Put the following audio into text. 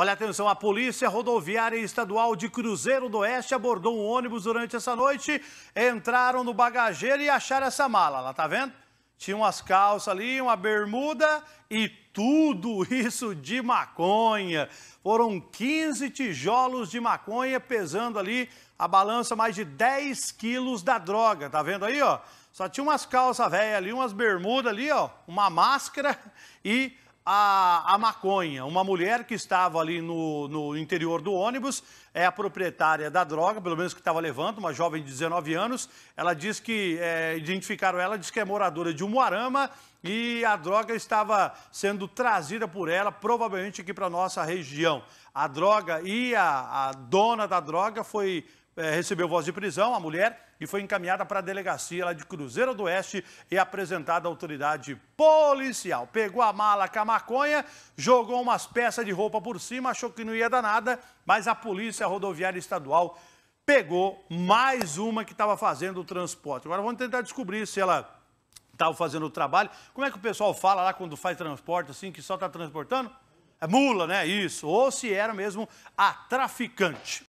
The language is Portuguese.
Olha atenção, a Polícia Rodoviária Estadual de Cruzeiro do Oeste abordou um ônibus durante essa noite, entraram no bagageiro e acharam essa mala, lá tá vendo? Tinha umas calças ali, uma bermuda e tudo isso de maconha. Foram 15 tijolos de maconha pesando ali a balança mais de 10 quilos da droga, tá vendo aí, ó? Só tinha umas calças velhas ali, umas bermudas ali, ó, uma máscara e a, a maconha. Uma mulher que estava ali no, no interior do ônibus é a proprietária da droga, pelo menos que estava levando, uma jovem de 19 anos. Ela diz que é, identificaram ela, diz que é moradora de Umuarama e a droga estava sendo trazida por ela, provavelmente aqui para nossa região. A droga e a, a dona da droga foi é, recebeu voz de prisão, a mulher, e foi encaminhada para a delegacia lá de Cruzeiro do Oeste e apresentada à autoridade policial. Pegou a mala com a maconha, jogou umas peças de roupa por cima, achou que não ia dar nada, mas a Polícia Rodoviária Estadual pegou mais uma que estava fazendo o transporte. Agora vamos tentar descobrir se ela estava fazendo o trabalho. Como é que o pessoal fala lá quando faz transporte, assim, que só está transportando? É mula, né? Isso. Ou se era mesmo a traficante.